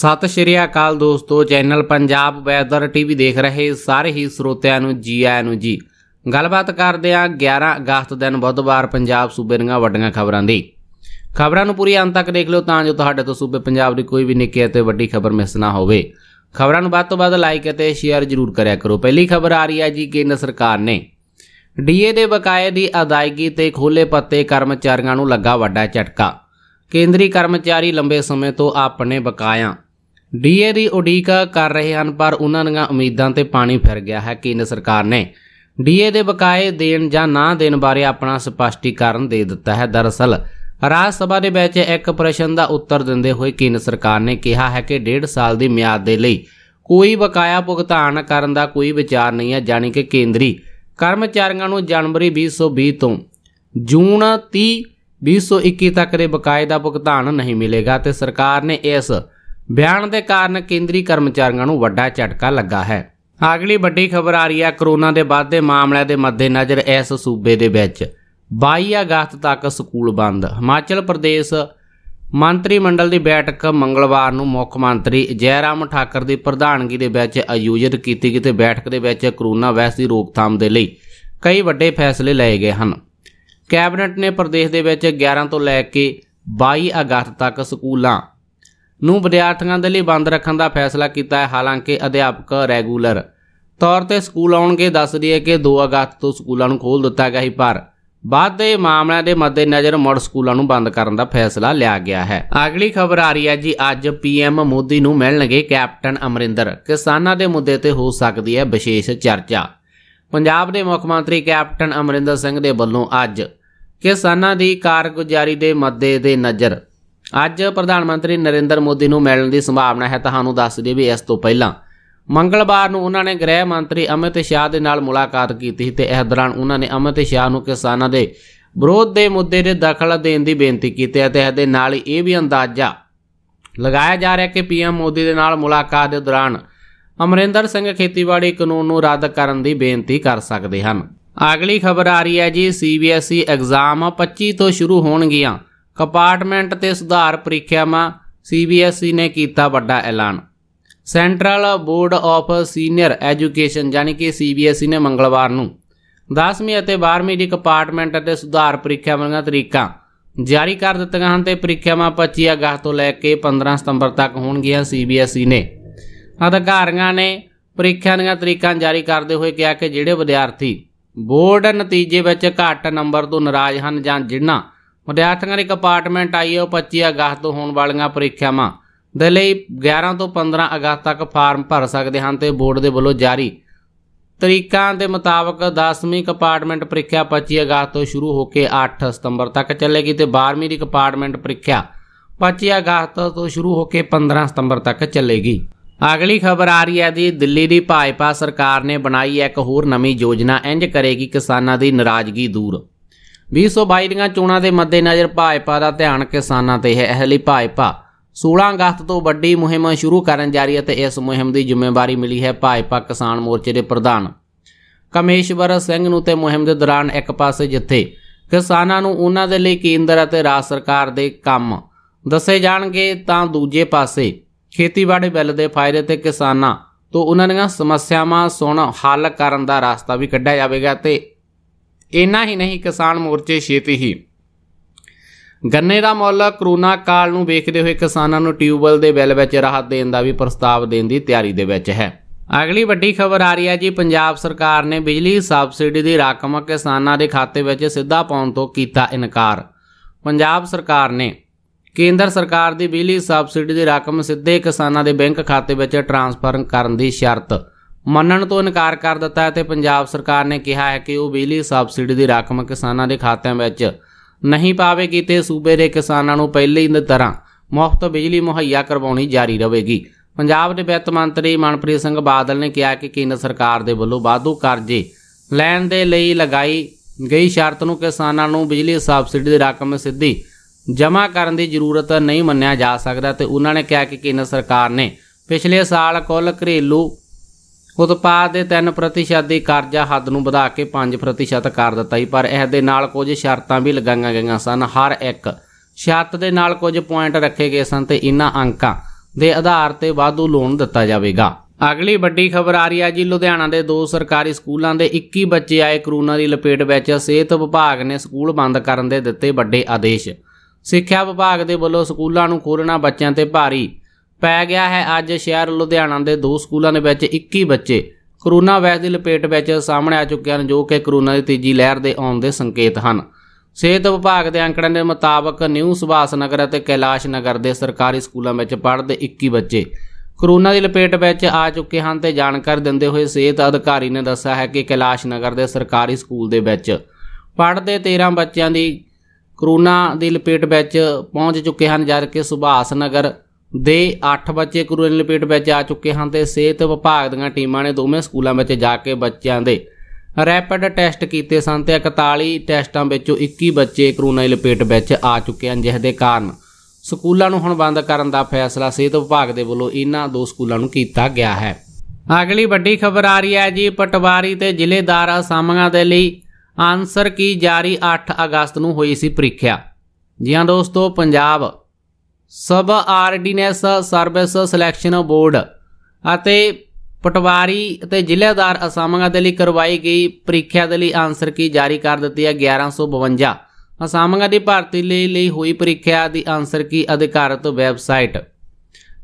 ਸਤਿ ਸ਼੍ਰੀ ਅਕਾਲ ਦੋਸਤੋ channel Punjab weather TV ਦੇਖ ਰਹੇ ਸਾਰੇ ਹੀ ਸਰੋਤਿਆਂ ਨੂੰ ਜੀ ਆਇਆਂ ਨੂੰ ਜੀ ਗੱਲਬਾਤ ਕਰਦੇ ਆ 11 ਅਗਸਤ ਦਿਨ ਬੁੱਧਵਾਰ ਪੰਜਾਬ ਸੂਬੇ ਦੀਆਂ ਵੱਡੀਆਂ ਖਬਰਾਂ ਦੀ ਖਬਰਾਂ ਨੂੰ ਪੂਰੀ ਅੰਤ ਤੱਕ ਦੇਖ ਲਿਓ ਤਾਂ ਜੋ ਤੁਹਾਡੇ ਤੋਂ ਸੂਬੇ ਪੰਜਾਬ ਦੀ ਕੋਈ ਵੀ ਨਿੱਕੀ ਅਤੇ ਵੱਡੀ ਖਬਰ ਮਿਸ ਨਾ ਹੋਵੇ ਖਬਰਾਂ ਨੂੰ ਵੱਧ ਤੋਂ ਵੱਧ ਲਾਈਕ ਅਤੇ ਸ਼ੇਅਰ ਜ਼ਰੂਰ ਕਰਿਆ ਕਰੋ ਪਹਿਲੀ ਖਬਰ ਆ ਰਹੀ ਹੈ ਜੀ ਕੇਂਦਰ ਸਰਕਾਰ ਨੇ ਡੀਏ ਦੇ ਬਕਾਏ ਦੀ ਅਦਾਇਗੀ ਤੇ ਖੋਲੇ ਪੱਤੇ ਕਰਮਚਾਰੀਆਂ ਨੂੰ ਲੱਗਾ ਵੱਡਾ ਝਟਕਾ ਕੇਂਦਰੀ ਕਰਮਚਾਰੀ ਲੰਬੇ ਸਮੇਂ ਤੋਂ ਆਪਣੇ ਬਕਾਇਆ ਡੀਏ ਦੀ ਉਡੀਕ ਕਰ ਰਹੇ ਹਨ ਪਰ ਉਹਨਾਂ ਦੀਆਂ ਉਮੀਦਾਂ ਤੇ ਪਾਣੀ ਫਿਰ ਗਿਆ ਹੈ ਕੇਂਦਰ ਸਰਕਾਰ ਨੇ ਡੀਏ ਦੇ ਬਕਾਏ ਦੇਣ ਜਾਂ ਨਾ ਦੇਣ ਬਾਰੇ ਆਪਣਾ ਸਪਸ਼ਟੀਕਰਨ ਦੇ ਦਿੱਤਾ ਹੈ ਦਰਅਸਲ ਰਾਜ ਸਭਾ ਦੇ ਵਿੱਚ ਇੱਕ ਪ੍ਰਸ਼ਨ ਦਾ ਉੱਤਰ ਦਿੰਦੇ ਹੋਏ ਕੇਂਦਰ ਸਰਕਾਰ ਨੇ ਕਿਹਾ ਹੈ ਕਿ 1.5 ਸਾਲ ਦੀ ਮਿਆਦ ਦੇ ਲਈ ਕੋਈ ਬਕਾਇਆ ਭੁਗਤਾਨ ਕਰਨ ਦਾ ਕੋਈ ਵਿਚਾਰ ਨਹੀਂ ਹੈ ਜਾਨੀ ਕਿ ਕੇਂਦਰੀ ਕਰਮਚਾਰੀਆਂ ਨੂੰ ਜਨਵਰੀ 2020 ਤੋਂ ਜੂਨ 30 2021 ਤੱਕ ਦੇ ਬਕਾਏ ਦਾ ਭੁਗਤਾਨ ਨਹੀਂ ਮਿਲੇਗਾ ਤੇ ਸਰਕਾਰ ਨੇ ਇਸ ਬਿਆਨ ਦੇ ਕਾਰਨ ਕੇਂਦਰੀ ਕਰਮਚਾਰੀਆਂ ਨੂੰ ਵੱਡਾ ਝਟਕਾ ਲੱਗਾ ਹੈ ਅਗਲੀ ਵੱਡੀ ਖਬਰ ਆ ਰਹੀ ਹੈ ਕਰੋਨਾ ਦੇ ਵੱਧਦੇ ਮਾਮਲਿਆਂ ਦੇ ਮੱਦੇਨਜ਼ਰ ਇਸ ਸੂਬੇ ਦੇ ਵਿੱਚ 22 ਅਗਸਤ ਤੱਕ ਸਕੂਲ ਬੰਦ ਹਿਮਾਚਲ ਪ੍ਰਦੇਸ਼ ਮੰਤਰੀ ਮੰਡਲ ਦੀ ਬੈਠਕ ਮੰਗਲਵਾਰ ਨੂੰ ਮੁੱਖ ਮੰਤਰੀ ਜੈਰਾਮ ਠਾਕਰ ਦੀ ਪ੍ਰਧਾਨਗੀ ਦੇ ਵਿੱਚ ਆਯੋਜਿਤ ਕੀਤੀ ਗਈ ਤੇ ਬੈਠਕ ਦੇ ਵਿੱਚ ਕਰੋਨਾ ਵਾਇਰਸ ਦੀ ਰੋਕਥਾਮ ਦੇ ਲਈ ਕਈ ਵੱਡੇ ਫੈਸਲੇ ਲਏ ਗਏ ਹਨ ਕੈਬਨਿਟ ਨੇ ਪ੍ਰਦੇਸ਼ ਦੇ ਵਿੱਚ 11 ਤੋਂ ਲੈ ਕੇ 22 ਅਗਸਤ ਤੱਕ ਸਕੂਲਾਂ ਨੂੰ ਵਿਦਿਆਰਥੀਆਂ ਦੇ ਲਈ ਬੰਦ ਰੱਖਣ ਦਾ ਫੈਸਲਾ ਕੀਤਾ ਹੈ ਹਾਲਾਂਕਿ ਅਧਿਆਪਕ ਰੈਗੂਲਰ ਤੌਰ ਤੇ ਸਕੂਲ ਆਉਣਗੇ ਦੱਸ ਦਈਏ ਕਿ 2 ਅਗਸਤ ਤੋਂ ਸਕੂਲਾਂ ਨੂੰ ਖੋਲ ਦਿੱਤਾ ਗਿਆ ਸੀ ਪਰ ਬਾਅਦ ਦੇ ਮਾਮਲਿਆਂ ਦੇ ਮੱਦੇਨਜ਼ਰ ਮੁੜ ਸਕੂਲਾਂ ਨੂੰ ਬੰਦ ਕਰਨ ਦਾ ਫੈਸਲਾ ਲਿਆ ਗਿਆ ਹੈ ਅਗਲੀ ਖਬਰ ਆ ਰਹੀ ਹੈ ਜੀ ਅੱਜ ਪੀਐਮ ਮੋਦੀ ਨੂੰ ਮਿਲਣਗੇ ਕੈਪਟਨ ਅਮਰਿੰਦਰ ਕਿਸਾਨਾਂ ਦੇ ਮੁੱਦੇ ਤੇ ਹੋ ਸਕਦੀ ਹੈ ਵਿਸ਼ੇਸ਼ ਚਰਚਾ ਪੰਜਾਬ ਦੇ ਮੁੱਖ ਮੰਤਰੀ ਕੈਪਟਨ ਅਮਰਿੰਦਰ ਸਿੰਘ ਦੇ ਵੱਲੋਂ ਅੱਜ ਕਿਸਾਨਾਂ ਦੀ ਕਾਰਗੁਜ਼ਾਰੀ ਦੇ ਮੱਦੇ ਦੇ ਨਜ਼ਰ ਅੱਜ ਪ੍ਰਧਾਨ ਮੰਤਰੀ ਨਰਿੰਦਰ ਮੋਦੀ ਨੂੰ ਮਿਲਣ ਦੀ ਸੰਭਾਵਨਾ ਹੈ ਤੁਹਾਨੂੰ ਦੱਸ ਦਈਏ ਵੀ ਇਸ ਤੋਂ ਪਹਿਲਾਂ ਮੰਗਲਵਾਰ ਨੂੰ ਉਹਨਾਂ ਨੇ ਗ੍ਰਹਿ ਮੰਤਰੀ ਅਮਿਤ ਸ਼ਾਹ ਦੇ ਨਾਲ ਮੁਲਾਕਾਤ ਕੀਤੀ ਤੇ ਇਸ ਦੌਰਾਨ ਉਹਨਾਂ ਨੇ ਅਮਿਤ ਸ਼ਾਹ ਨੂੰ ਕਿਸਾਨਾਂ ਦੇ ਵਿਰੋਧ ਦੇ ਮੁੱਦੇ ਦੇ ਦਖਲ ਦੇਣ ਦੀ ਬੇਨਤੀ ਕੀਤੀ ਅਤੇ ਇਸ ਦੇ ਨਾਲ ਹੀ ਇਹ ਵੀ ਅੰਦਾਜ਼ਾ ਲਗਾਇਆ ਜਾ ਰਿਹਾ ਕਿ ਪੀਐਮ ਮੋਦੀ ਦੇ ਨਾਲ ਮੁਲਾਕਾਤ ਦੇ ਦੌਰਾਨ ਅਮਰਿੰਦਰ ਸਿੰਘ ਖੇਤੀਬਾੜੀ ਕਾਨੂੰਨ ਨੂੰ ਰੱਦ ਕਰਨ ਦੀ ਬੇਨਤੀ ਕਰ ਸਕਦੇ ਹਨ ਅਗਲੀ ਖਬਰ ਆ ਰਹੀ ਹੈ ਜੀ ਸੀਬੀਐਸਈ ਐਗਜ਼ਾਮ 25 ਤੋਂ ਸ਼ੁਰੂ ਹੋਣਗੀਆਂ ਕੰਪਾਰਟਮੈਂਟ ਤੇ ਸੁਧਾਰ ਪ੍ਰੀਖਿਆਵਾਂ ਸੀਬੀਐਸਈ ਨੇ ਕੀਤਾ ਵੱਡਾ ਐਲਾਨ Central Board of Senior Education ਯਾਨੀ ਕਿ ਸੀਬੀਐਸਈ ਨੇ ਮੰਗਲਵਾਰ ਨੂੰ 10ਵੀਂ ਅਤੇ 12ਵੀਂ ਦੀ ਕੰਪਾਰਟਮੈਂਟ ਤੇ ਸੁਧਾਰ ਪ੍ਰੀਖਿਆਵਾਂ ਦਾ ਤਰੀਕਾ ਜਾਰੀ ਕਰ ਦਿੱਤਾ ਹਨ ਤੇ ਪ੍ਰੀਖਿਆਵਾਂ 25 ਅਗਸਤ ਤੋਂ ਲੈ ਕੇ 15 ਸਤੰਬਰ ਤੱਕ ਹੋਣਗੀਆਂ ਸੀਬੀਐਸਈ ਨੇ ਅਧਿਕਾਰੀਆਂ ਨੇ ਪ੍ਰੀਖਿਆ ਦੀਆਂ ਤਰੀਕਾਂ ਜਾਰੀ ਕਰਦੇ ਹੋਏ ਕਿਹਾ ਕਿ ਜਿਹੜੇ ਵਿਦਿਆਰਥੀ ਬੋਰਡ ਨਤੀਜੇ ਵਿੱਚ ਘੱਟ ਨੰਬਰ ਤੋਂ ਨਾਰਾਜ਼ ਹਨ ਜਾਂ ਜਿਨ੍ਹਾਂ ਵਿਦਿਆਰਥੀਆਂ ਦੇ ਕਪਾਰਟਮੈਂਟ ਅਪਾਰਟਮੈਂਟ ਆਈ ਹੈ 25 ਅਗਸਤ ਤੋਂ ਹੋਣ ਵਾਲੀਆਂ ਪ੍ਰੀਖਿਆਵਾਂ ਦੇ ਲਈ 11 ਤੋਂ 15 ਅਗਸਤ ਤੱਕ ਫਾਰਮ ਭਰ ਸਕਦੇ ਹਨ ਤੇ ਬੋਰਡ ਦੇ ਵੱਲੋਂ ਜਾਰੀ ਤਰੀਕਾਂ ਦੇ ਮੁਤਾਬਕ 10ਵੀਂ ਕਪਾਰਟਮੈਂਟ ਪ੍ਰੀਖਿਆ 25 ਅਗਸਤ ਤੋਂ ਸ਼ੁਰੂ ਹੋ ਕੇ 8 ਸਤੰਬਰ ਤੱਕ ਚੱਲੇਗੀ ਤੇ 12ਵੀਂ ਦੀ ਕਪਾਰਟਮੈਂਟ ਪ੍ਰੀਖਿਆ 25 ਅਗਸਤ ਤੋਂ ਸ਼ੁਰੂ ਹੋ ਕੇ 15 ਸਤੰਬਰ ਤੱਕ ਚੱਲੇਗੀ ਅਗਲੀ ਖਬਰ ਆ ਰਹੀ ਹੈ ਜੀ ਦਿੱਲੀ ਦੀ ਭਾਜਪਾ ਸਰਕਾਰ ਨੇ ਬਣਾਈ ਇੱਕ ਹੋਰ ਨਵੀਂ ਯੋਜਨਾ ਇੰਜ ਕਰੇਗੀ ਕਿਸਾਨਾਂ ਦੀ ਨਾਰਾਜ਼ਗੀ ਦੂਰ 2022 ਦੀਆਂ ਚੋਣਾਂ ਦੇ ਮੱਦੇਨਜ਼ਰ ਭਾਜਪਾ ਦਾ ਧਿਆਨ ਕਿਸਾਨਾਂ ਤੇ ਹੈ ਇਹ ਲਈ ਭਾਜਪਾ 16 ਅਗਸਤ ਤੋਂ ਵੱਡੀ ਮੁਹਿੰਮ ਸ਼ੁਰੂ ਕਰਨ ਜਾ ਰਹੀ ਹੈ ਤੇ ਇਸ ਮੁਹਿੰਮ ਦੀ ਜ਼ਿੰਮੇਵਾਰੀ ਮਿਲੀ ਹੈ ਭਾਜਪਾ ਕਿਸਾਨ ਮੋਰਚੇ ਦੇ ਪ੍ਰਧਾਨ ਕਮੇਸ਼ਵਰ ਸਿੰਘ ਨੂੰ ਤੇ ਮੁਹਿੰਮ ਦੇ ਦੌਰਾਨ ਇੱਕ ਪਾਸੇ ਜਿੱਥੇ ਕਿਸਾਨਾਂ ਨੂੰ ਉਹਨਾਂ ਦੇ ਲਈ ਕੇਂਦਰ ਅਤੇ ਰਾਜ ਸਰਕਾਰ ਦੇ ਕੰਮ ਦੱਸੇ ਜਾਣਗੇ ਤਾਂ ਦੂਜੇ ਪਾਸੇ ਖੇਤੀਬਾੜੀ ਬਿੱਲ ਦੇ ਫਾਇਦੇ ਤੇ ਕਿਸਾਨਾਂ ਤੋਂ ਉਹਨਾਂ ਦੀਆਂ ਸਮੱਸਿਆਵਾਂ ਸੁਣ ਹੱਲ ਕਰਨ ਦਾ ਰਸਤਾ ਵੀ ਕੱਢਿਆ ਜਾਵੇਗਾ ਤੇ ਇੰਨਾ ਹੀ ਨਹੀਂ ਕਿਸਾਨ ਮੋਰਚੇ ਛੇਤੀ ਹੀ ਗੰਨੇ ਦਾ ਮੁੱਲ ਕਰੋਨਾ ਕਾਲ ਨੂੰ ਵੇਖਦੇ ਹੋਏ ਕਿਸਾਨਾਂ ਨੂੰ ਟਿਊਬਲ ਦੇ ਬਿੱਲ ਵਿੱਚ ਰਾਹਤ ਦੇਣ ਦਾ ਵੀ ਪ੍ਰਸਤਾਵ ਦੇਣ ਦੀ ਤਿਆਰੀ ਦੇ ਵਿੱਚ ਹੈ ਅਗਲੀ ਵੱਡੀ ਖਬਰ ਆ ਰਹੀ ਹੈ ਜੀ ਪੰਜਾਬ ਸਰਕਾਰ ਨੇ ਬਿਜਲੀ ਸਬਸਿਡੀ ਦੀ ਰਕਮ ਕਿਸਾਨਾਂ ਦੇ ਖਾਤੇ ਵਿੱਚ ਸਿੱਧਾ ਪਾਉਣ ਤੋਂ ਕੀਤਾ ਇਨਕਾਰ ਪੰਜਾਬ ਸਰਕਾਰ ਨੇ ਕੇਂਦਰ ਸਰਕਾਰ ਦੀ ਬਿਜਲੀ ਸਬਸਿਡੀ ਦੀ ਰਕਮ ਸਿੱਧੇ ਕਿਸਾਨਾਂ ਦੇ ਬੈਂਕ ਖਾਤੇ ਵਿੱਚ ਟ੍ਰਾਂਸਫਰ ਕਰਨ ਦੀ ਸ਼ਰਤ ਮੰਨਣ ਤੋਂ ਇਨਕਾਰ ਕਰ ਦਿੱਤਾ ਹੈ ਤੇ ਪੰਜਾਬ ਸਰਕਾਰ ਨੇ ਕਿਹਾ ਹੈ ਕਿ ਉਹ ਬਿਜਲੀ ਸਬਸਿਡੀ ਦੀ ਰਕਮ ਕਿਸਾਨਾਂ ਦੇ ਖਾਤਿਆਂ ਵਿੱਚ ਨਹੀਂ ਪਾਵੇਗੀ ਤੇ ਸੂਬੇ ਦੇ ਕਿਸਾਨਾਂ ਨੂੰ ਪਹਿਲੇ ਹੀ ਦੀ ਤਰ੍ਹਾਂ ਮੁਫਤ ਬਿਜਲੀ ਮੁਹੱਈਆ ਕਰਵਾਉਣੀ ਜਾਰੀ ਰਹੇਗੀ ਪੰਜਾਬ ਦੇ ਵਿੱਤ ਮੰਤਰੀ ਮਨਪ੍ਰੀਤ ਸਿੰਘ ਬਾਦਲ ਨੇ ਕਿਹਾ ਕਿ ਕੇਂਦਰ ਸਰਕਾਰ ਦੇ ਵੱਲੋਂ ਬਾਧੂ ਕਰਜ਼ੇ ਲੈਣ ਦੇ ਲਈ ਲਗਾਈ ਗਈ ਸ਼ਰਤ ਨੂੰ ਕਿਸਾਨਾਂ ਨੂੰ ਬਿਜਲੀ ਸਬਸਿਡੀ ਦੀ ਰਕਮ ਸਿੱਧੀ ਜਮ੍ਹਾਂ ਕਰਨ ਦੀ ਜ਼ਰੂਰਤ ਨਹੀਂ ਮੰਨਿਆ ਜਾ ਸਕਦਾ ਤੇ ਉਹਨਾਂ ਨੇ ਕਿਹਾ ਕਿ ਕੇਂਦਰ ਸਰਕਾਰ ਨੇ ਪਿਛਲੇ ਸਾਲ ਕੁੱਲ ਘਰੇਲੂ ਉਤਪਾਦ ਦੇ 3% ਦੀ ਕਰਜ਼ਾ ਹੱਦ ਨੂੰ ਵਧਾ ਕੇ 5% ਕਰ ਦਿੱਤਾ ਸੀ ਪਰ ਇਸ ਦੇ ਨਾਲ ਕੁਝ ਸ਼ਰਤਾਂ ਵੀ ਲਗਾਈਆਂ ਗਈਆਂ ਸਨ ਹਰ ਇੱਕ ਸ਼ਰਤ ਦੇ ਨਾਲ ਕੁਝ ਪੁਆਇੰਟ ਰੱਖੇ ਗਏ ਸਨ ਤੇ ਇਨ੍ਹਾਂ ਅੰਕਾਂ ਦੇ ਆਧਾਰ ਤੇ ਵਾਧੂ ਲੋਨ ਦਿੱਤਾ ਜਾਵੇਗਾ ਅਗਲੀ ਵੱਡੀ ਖਬਰ ਆ ਰਹੀ ਹੈ ਜੀ ਲੁਧਿਆਣਾ ਦੇ ਦੋ ਸਰਕਾਰੀ ਸਕੂਲਾਂ ਦੇ 21 ਬੱਚੇ ਆਏ ਕਰੋਨਾ ਦੀ ਲਪੇਟ ਵਿੱਚ ਸਿਹਤ ਵਿਭਾਗ ਨੇ ਸਕੂਲ ਬੰਦ ਕਰਨ ਦੇ ਦਿੱਤੇ ਵੱਡੇ ਆਦੇਸ਼ ਸਿੱਖਿਆ ਵਿਭਾਗ ਦੇ ਵੱਲੋਂ ਸਕੂਲਾਂ ਨੂੰ ਖੋਲਣਾ ਬੱਚਿਆਂ ਤੇ ਭਾਰੀ ਪੈ ਗਿਆ ਹੈ ਅੱਜ ਸ਼ਹਿਰ ਲੁਧਿਆਣਾ ਦੇ ਦੋ ਸਕੂਲਾਂ ਦੇ ਵਿੱਚ 21 ਬੱਚੇ ਕਰੋਨਾ ਵਾਇਰਸ ਦੀ ਲਪੇਟ ਵਿੱਚ ਸਾਹਮਣੇ ਆ ਚੁੱਕੇ ਹਨ ਜੋ ਕਿ ਕਰੋਨਾ ਦੀ ਤੀਜੀ ਲਹਿਰ ਦੇ ਆਉਣ ਦੇ ਸੰਕੇਤ ਹਨ ਸਿਹਤ ਵਿਭਾਗ ਦੇ ਅੰਕੜਿਆਂ ਦੇ ਮੁਤਾਬਕ ਨਿਊ ਸੁਭਾਸ ਨਗਰ ਅਤੇ ਕੈਲਾਸ਼ ਨਗਰ ਦੇ ਸਰਕਾਰੀ ਸਕੂਲਾਂ ਵਿੱਚ ਪੜ੍ਹਦੇ 21 ਬੱਚੇ ਕਰੋਨਾ ਦੀ ਲਪੇਟ ਵਿੱਚ ਆ ਚੁੱਕੇ ਹਨ ਤੇ ਜਾਣਕਾਰੀ ਦਿੰਦੇ ਹੋਏ ਸਿਹਤ ਅਧਿਕਾਰੀ ਨੇ ਦੱਸਿਆ ਹੈ ਕਿ ਕੈਲਾਸ਼ ਨਗਰ ਦੇ ਸਰਕਾਰੀ ਸਕੂਲ ਦੇ ਵਿੱਚ ਪੜ੍ਹਦੇ 13 ਬੱਚਿਆਂ ਦੀ ਕਰੋਨਾ ਦੀ ਲਪੇਟ ਵਿੱਚ ਪਹੁੰਚ ਚੁੱਕੇ ਹਨ ਕਿ ਸੁਭਾਸ ਨਗਰ ਦੇ 8 ਬੱਚੇ ਕਰੂਨ ਲਪੇਟ ਵਿੱਚ ਆ ਚੁੱਕੇ ਹਨ ਤੇ ਸਿਹਤ ਵਿਭਾਗ ਦੀਆਂ ਟੀਮਾਂ ਨੇ ਦੋਵੇਂ ਸਕੂਲਾਂ ਵਿੱਚ ਜਾ ਕੇ ਬੱਚਿਆਂ ਦੇ ਰੈਪਿਡ ਟੈਸਟ ਕੀਤੇ ਸਨ ਤੇ 41 ਟੈਸਟਾਂ ਵਿੱਚੋਂ 21 ਬੱਚੇ ਕਰੋਨਾ ਦੀ ਲਪੇਟ ਵਿੱਚ ਆ ਚੁੱਕੇ ਹਨ ਜਿਸ ਦੇ ਕਾਰਨ ਸਕੂਲਾਂ ਨੂੰ ਹੁਣ ਬੰਦ ਕਰਨ ਦਾ ਫੈਸਲਾ ਸਿਹਤ ਵਿਭਾਗ ਦੇ ਵੱਲੋਂ ਇਹਨਾਂ ਦੋ ਸਕੂਲਾਂ ਨੂੰ ਕੀਤਾ ਗਿਆ ਹੈ ਅਗਲੀ ਵੱਡੀ ਖਬਰ ਆ ਰਹੀ ਹੈ ਜੀ ਪਟਵਾਰੀ ਤੇ ਜ਼ਿਲ੍ਹੇਦਾਰ ਅਸਾਮੀਆਂ ਦੇ ਲਈ ਆਨਸਰ ਕੀ ਜਾਰੀ 8 ਅਗਸਤ ਨੂੰ ਹੋਈ ਸੀ ਪ੍ਰੀਖਿਆ ਜੀ ਹਾਂ ਦੋਸਤੋ Punjab Subordinate Service Selection Board ਅਤੇ ਪਟਵਾਰੀ ਅਤੇ ਜ਼ਿਲ੍ਹੇਦਾਰ ਅਸਾਮਾਂ ਦੇ ਲਈ ਕਰਵਾਈ ਗਈ ਪ੍ਰੀਖਿਆ ਦੇ ਲਈ ਆਨਸਰ ਕੀ ਜਾਰੀ ਕਰ ਦਿੱਤੀ ਹੈ 1152 ਅਸਾਮਾਂ ਦੀ ਭਰਤੀ ਲਈ ਲਈ ਹੋਈ ਪ੍ਰੀਖਿਆ ਦੀ ਆਨਸਰ ਕੀ ਅਧਿਕਾਰਤ ਵੈਬਸਾਈਟ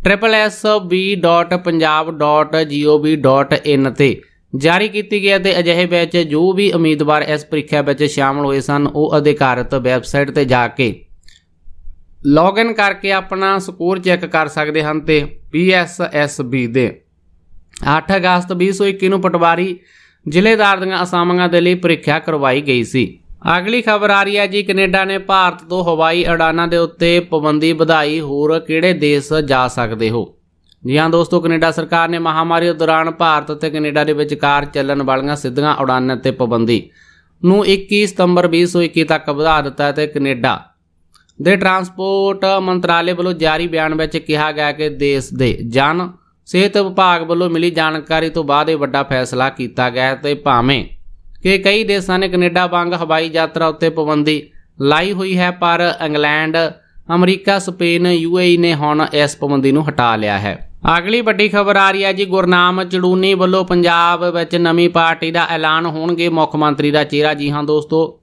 www.punjab.gov.in ਤੇ ਜਾਰੀ ਕੀਤੀ ਗਈ ਅਤੇ ਅਜਿਹੇ ਵਿੱਚ ਜੋ ਵੀ ਉਮੀਦਵਾਰ ਇਸ ਪ੍ਰੀਖਿਆ ਵਿੱਚ ਸ਼ਾਮਲ ਹੋਏ ਸਨ ਉਹ ਅਧਿਕਾਰਤ ਵੈਬਸਾਈਟ ਤੇ ਜਾ ਕੇ ਲੌਗਇਨ ਕਰਕੇ ਆਪਣਾ ਸਕੋਰ ਚੈੱਕ ਕਰ ਸਕਦੇ ਹਨ ਤੇ PSSB ਦੇ 8 ਅਗਸਤ 2021 ਨੂੰ ਪਟਵਾਰੀ ਜ਼ਿਲ੍ਹੇਦਾਰ ਦੀਆਂ ਅਸਾਮੀਆਂ ਦੇ ਲਈ ਪ੍ਰੀਖਿਆ ਕਰਵਾਈ ਗਈ ਸੀ ਅਗਲੀ ਖਬਰ ਆ ਰਹੀ ਹੈ ਜੀ ਕੈਨੇਡਾ ਨੇ ਭਾਰਤ ਤੋਂ ਹਵਾਈ ਉਡਾਨਾਂ ਦੇ ਉੱਤੇ ਪਾਬੰਦੀ ਵਧਾਈ ਹੋਰ ਕਿਹੜੇ ਦੇਸ਼ ਜਾ ਸਕਦੇ ਹੋ ਜੀ ਹਾਂ ਦੋਸਤੋ ਕੈਨੇਡਾ ਸਰਕਾਰ ਨੇ ਮਹਾਮਾਰੀ ਦੌਰਾਨ ਭਾਰਤ ਤੇ ਕੈਨੇਡਾ ਦੇ ਵਿਚਕਾਰ ਚੱਲਣ ਵਾਲੀਆਂ ਸਿੱਧੀਆਂ ਉਡਾਨਾਂ ਤੇ ਪਾਬੰਦੀ ਨੂੰ 21 ਸਤੰਬਰ 2021 ਤੱਕ ਵਧਾ ਦਿੱਤਾ ਹੈ ਤੇ ਕੈਨੇਡਾ ਦੇ ਟਰਾਂਸਪੋਰਟ ਮੰਤਰਾਲੇ ਵੱਲੋਂ ਜਾਰੀ ਬਿਆਨ ਵਿੱਚ ਕਿਹਾ ਗਿਆ ਕਿ ਦੇਸ਼ ਦੇ ਜਨ ਸਿਹਤ ਵਿਭਾਗ ਵੱਲੋਂ ਮਿਲੀ ਜਾਣਕਾਰੀ ਤੋਂ ਬਾਅਦ ਇਹ ਵੱਡਾ ਫੈਸਲਾ ਕੀਤਾ ਗਿਆ ਤੇ ਭਾਵੇਂ ਕਿ ਕਈ ਦੇਸ਼ਾਂ ਨੇ ਕੈਨੇਡਾ ਵਾਂਗ ਹਵਾਈ ਯਾਤਰਾ ਉੱਤੇ ਪਾਬੰਦੀ ਲਾਈ ਹੋਈ ਹੈ ਪਰ ਇੰਗਲੈਂਡ ਅਮਰੀਕਾ ਸਪੇਨ ਯੂਏਈ ਨੇ ਹੁਣ ਇਸ ਪਾਬੰਦੀ ਨੂੰ ਹਟਾ ਲਿਆ ਹੈ ਅਗਲੀ ਵੱਡੀ ਖਬਰ ਆ ਰਹੀ ਹੈ ਜੀ ਗੁਰਨਾਮ ਚੜੂਨੀ ਵੱਲੋਂ ਪੰਜਾਬ ਵਿੱਚ ਨਵੀਂ ਪਾਰਟੀ ਦਾ ਐਲਾਨ ਹੋਣਗੇ ਮੁੱਖ ਮੰਤਰੀ ਦਾ ਚਿਹਰਾ ਜੀ ਹਾਂ ਦੋਸਤੋ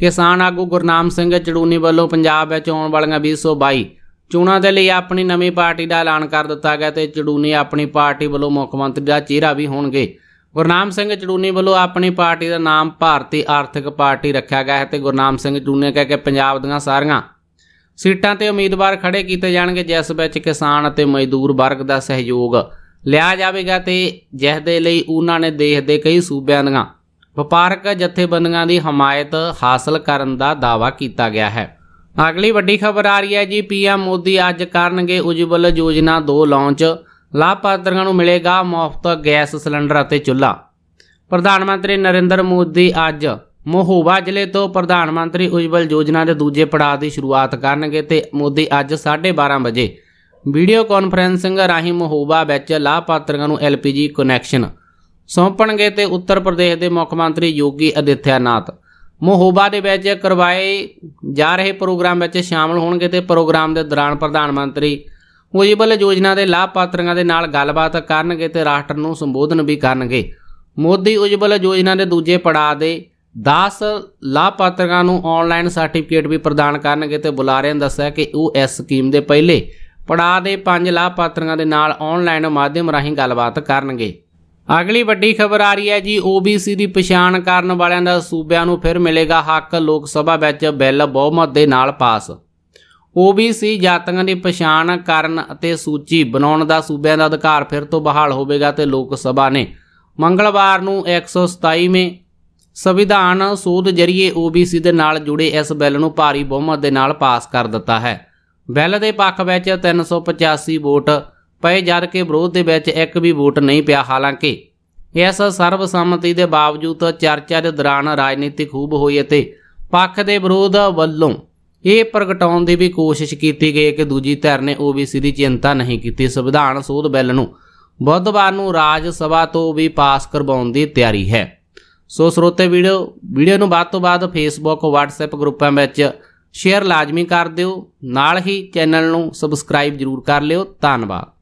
ਕਿਸਾਨ ਆਗੂ ਗੁਰਨਾਮ ਸਿੰਘ ਚੜੂਨੀ ਵੱਲੋਂ ਪੰਜਾਬ ਵਿੱਚ ਆਉਣ ਵਾਲੀਆਂ 2022 ਚੋਣਾਂ ਦੇ ਲਈ ਆਪਣੀ ਨਵੀਂ ਪਾਰਟੀ ਦਾ ਐਲਾਨ ਕਰ ਦਿੱਤਾ ਗਿਆ ਤੇ ਚੜੂਨੀ ਆਪਣੀ ਪਾਰਟੀ ਵੱਲੋਂ ਮੁੱਖ ਮੰਤਰੀ ਦਾ ਚਿਹਰਾ ਵੀ ਹੋਣਗੇ ਗੁਰਨਾਮ ਸਿੰਘ ਚੜੂਨੀ ਵੱਲੋਂ ਆਪਣੀ ਪਾਰਟੀ ਦਾ ਨਾਮ ਭਾਰਤੀ ਆਰਥਿਕ ਪਾਰਟੀ ਰੱਖਿਆ ਗਿਆ ਹੈ ਤੇ ਗੁਰਨਾਮ ਸਿੰਘ ਚੜੂਨੀ ਕਹਿ ਕੇ ਪੰਜਾਬ ਦੀਆਂ ਸਾਰੀਆਂ ਸੀਟਾਂ ਤੇ ਉਮੀਦਵਾਰ ਖੜੇ ਕੀਤੇ ਜਾਣਗੇ ਜਿਸ ਵਿੱਚ ਕਿਸਾਨ ਅਤੇ ਮਜ਼ਦੂਰ ਵਰਗ ਦਾ ਸਹਿਯੋਗ ਲਿਆ ਜਾਵੇਗਾ ਤੇ ਜਿਸ ਦੇ ਲਈ ਉਹਨਾਂ ਨੇ ਦੇਸ਼ ਦੇ ਕਈ ਸੂਬਿਆਂ ਦੀਆਂ ਵਪਾਰਕ ਜਥੇਬੰਦੀਆਂ ਦੀ ਹਮਾਇਤ ਹਾਸਲ ਕਰਨ ਦਾ ਦਾਅਵਾ ਕੀਤਾ ਗਿਆ ਹੈ ਅਗਲੀ ਵੱਡੀ ਖਬਰ ਆ ਰਹੀ ਹੈ ਜੀ ਪੀਐਮ ਮੋਦੀ ਅੱਜ ਕਰਨਗੇ ਉਜਵਲ ਯੋਜਨਾ 2 ਲਾਂਚ ਲਾਭਪਾਤਰੀਆਂ ਨੂੰ ਮਿਲੇਗਾ ਮੁਫਤ ਗੈਸ ਸਿਲੰਡਰ ਅਤੇ ਚੁੱਲ੍ਹਾ ਪ੍ਰਧਾਨ ਮੰਤਰੀ ਨਰਿੰਦਰ ਮੋਦੀ ਅੱਜ ਮੋਹੋਬਾ ਜ਼ਿਲ੍ਹੇ ਤੋਂ ਪ੍ਰਧਾਨ ਮੰਤਰੀ ਉਜਵਲ ਯੋਜਨਾ ਦੇ ਦੂਜੇ ਪੜਾਅ ਦੀ ਸ਼ੁਰੂਆਤ ਕਰਨਗੇ ਤੇ ਮੋਦੀ ਅੱਜ 12:30 ਵਜੇ ਵੀਡੀਓ ਕਾਨਫਰੈਂਸਿੰਗ ਰਾਹੀਂ ਮੋਹੋਬਾ ਵਿੱਚ ਲਾਭਪਾਤਰੀਆਂ ਨੂੰ ਐਲਪੀਜੀ ਕਨੈਕਸ਼ਨ ਸੌਂਪਣਗੇ ਤੇ ਉੱਤਰ ਪ੍ਰਦੇਸ਼ ਦੇ ਮੁੱਖ ਮੰਤਰੀ ਯੋਗੀ ਅਦਿੱਤਿਆਨਾਥ ਮੋਹੋਬਾ ਦੇ ਵਿੱਚ ਕਰਵਾਏ ਜਾ ਰਹੇ ਪ੍ਰੋਗਰਾਮ ਵਿੱਚ ਸ਼ਾਮਲ ਹੋਣਗੇ ਤੇ ਪ੍ਰੋਗਰਾਮ ਦੇ ਦੌਰਾਨ ਪ੍ਰਧਾਨ ਮੰਤਰੀ ਉਜਵਲ ਯੋਜਨਾ ਦੇ ਲਾਭਪਾਤਰੀਆਂ ਦੇ ਨਾਲ ਗੱਲਬਾਤ ਕਰਨਗੇ ਤੇ ਰਾਸ਼ਟਰ ਨੂੰ ਸੰਬੋਧਨ ਵੀ ਕਰਨਗੇ ਮੋਦੀ ਉਜਵਲ ਯੋਜਨਾ ਦੇ ਦੂਜੇ ਪੜਾਅ ਦੇ 10 ਲਾਭਪਾਤਰੀਆਂ ਨੂੰ ਆਨਲਾਈਨ ਸਰਟੀਫਿਕੇਟ ਵੀ ਪ੍ਰਦਾਨ ਕਰਨਗੇ ਤੇ ਬੁਲਾਰਿਆਂ ਦੱਸਿਆ ਕਿ ਉਹ ਇਸ ਸਕੀਮ ਦੇ ਪਹਿਲੇ ਪੜਾਅ ਦੇ 5 ਲਾਭਪਾਤਰੀਆਂ ਦੇ ਨਾਲ ਆਨਲਾਈਨ ਮਾਧਿਅਮ ਰਾਹੀਂ ਗੱਲਬਾਤ ਕਰਨਗੇ ਅਗਲੀ ਵੱਡੀ ਖਬਰ ਆ ਰਹੀ ਹੈ ਜੀ OBC ਦੀ ਪਛਾਣ ਕਰਨ ਵਾਲਿਆਂ ਦਾ ਸੂਬਿਆਂ ਨੂੰ ਫਿਰ ਮਿਲੇਗਾ ਹੱਕ ਲੋਕ ਸਭਾ ਵਿੱਚ ਬਿੱਲ ਬਹੁਮਤ ਦੇ ਨਾਲ ਪਾਸ OBC ਜਾਤਾਂ ਦੀ ਪਛਾਣ ਕਰਨ ਅਤੇ ਸੂਚੀ ਬਣਾਉਣ ਦਾ ਸੂਬਿਆਂ ਦਾ ਅਧਿਕਾਰ ਫਿਰ ਤੋਂ ਬਹਾਲ ਹੋਵੇਗਾ ਤੇ ਲੋਕ ਸਭਾ ਨੇ ਮੰਗਲਵਾਰ ਨੂੰ 127ਵੇਂ ਸੰਵਿਧਾਨ ਸੋਧ ਜਰੀਏ OBC ਦੇ ਨਾਲ ਜੁੜੇ ਇਸ ਬਿੱਲ ਨੂੰ ਭਾਰੀ ਬਹੁਮਤ ਦੇ ਨਾਲ ਪਾਸ ਕਰ ਦਿੱਤਾ ਹੈ ਬਿੱਲ ਦੇ ਪੱਖ ਵਿੱਚ 385 ਵੋਟ ਪਏ ਜਦ ਕਿ ਵਿਰੋਧ ਦੇ ਵਿੱਚ ਇੱਕ ਵੀ ਵੋਟ ਨਹੀਂ ਪਿਆ ਹਾਲਾਂਕਿ ਇਸ ਸਰਬਸੰਮਤੀ ਦੇ ਬਾਵਜੂਦ ਚਰਚਾ ਦੇ ਦੌਰਾਨ ਰਾਜਨੀਤੀ ਖੂਬ ਹੋਈ ਅਤੇ ਪੱਖ ਦੇ ਵਿਰੋਧ ਵੱਲੋਂ ਇਹ ਪ੍ਰਗਟਾਉਣ ਦੀ ਵੀ ਕੋਸ਼ਿਸ਼ ਕੀਤੀ ਗਈ ਕਿ ਦੂਜੀ ਧਿਰ ਨੇ OBC ਦੀ ਚਿੰਤਾ ਨਹੀਂ ਕੀਤੀ ਸੰਵਿਧਾਨ ਸੋਧ ਬਿੱਲ ਨੂੰ ਬੁੱਧਵਾਰ ਨੂੰ ਰਾਜ ਸਭਾ ਤੋਂ ਵੀ ਪਾਸ ਕਰਵਾਉਣ ਦੀ ਤਿਆਰੀ ਹੈ ਸੋ ਸਰੋਤੇ ਵੀਡੀਓ ਵੀਡੀਓ ਨੂੰ ਬਾਅਦ ਤੋਂ ਬਾਅਦ ਫੇਸਬੁੱਕ WhatsApp ਗਰੁੱਪਾਂ ਵਿੱਚ ਸ਼ੇਅਰ ਲਾਜ਼ਮੀ ਕਰ ਦਿਓ ਨਾਲ ਹੀ ਚੈਨਲ ਨੂੰ ਸਬਸਕ੍ਰਾਈਬ ਜ਼ਰੂਰ ਕਰ ਲਿਓ ਧੰਨਵਾਦ